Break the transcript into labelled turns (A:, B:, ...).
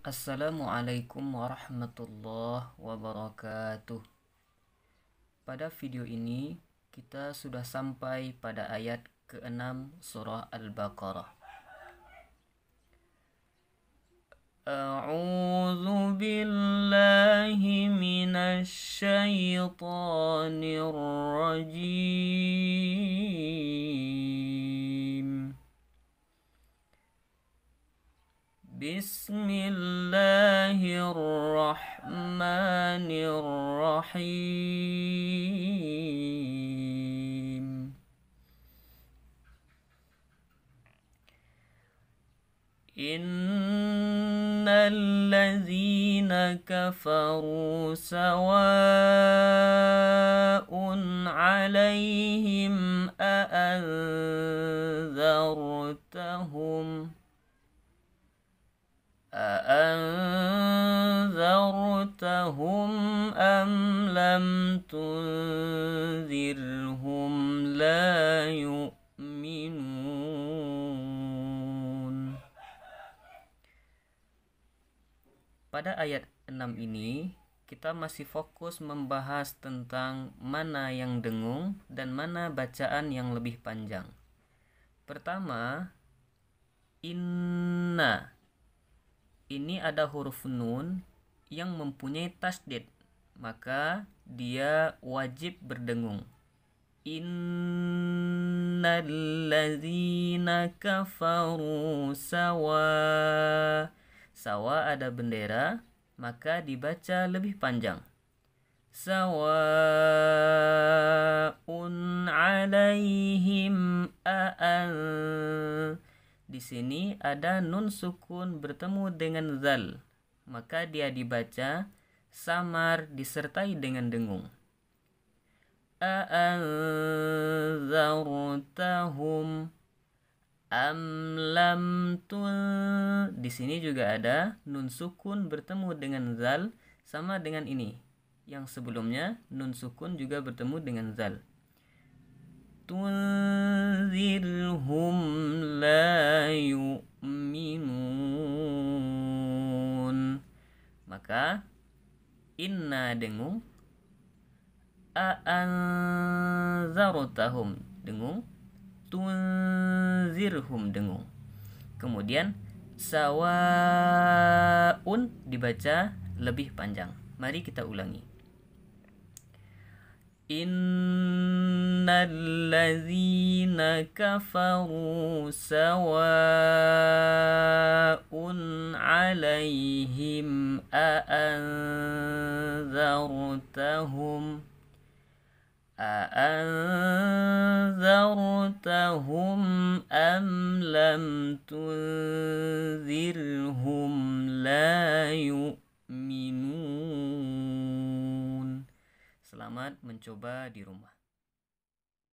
A: Assalamualaikum warahmatullahi wabarakatuh. Pada video ini kita sudah sampai pada ayat ke-6 surah Al-Baqarah. A'udzu billahi minasy rajim. بسم الله الرحمن الرحيم إن الذين كفروا سواء عليهم أأنذرتهم أأنذرتهم أم لم تنذرهم لا يؤمنون Pada ayat 6 ini kita masih fokus membahas tentang mana yang dengung dan mana bacaan yang lebih panjang. Pertama, inna ini ada huruf nun yang mempunyai tasdid, maka dia wajib berdengung. Innalazina kafaru sawa. Sawa ada bendera, maka dibaca lebih panjang. Sawa'un alaihim a'an di sini ada nun sukun bertemu dengan zal, maka dia dibaca samar disertai dengan dengung. a'anzartahum am lam Di sini juga ada nun sukun bertemu dengan zal sama dengan ini. Yang sebelumnya nun sukun juga bertemu dengan zal. تنذرهم لا يؤمنون maka inna dengung aanzarutahum, dengung tunzirhum dengung kemudian sawaun dibaca lebih panjang mari kita ulangi in الذين كفروا سواء عليهم أأنذرتهم أأنذرتهم أم لم تنذرهم لا يؤمنون Selamat mencoba di rumah.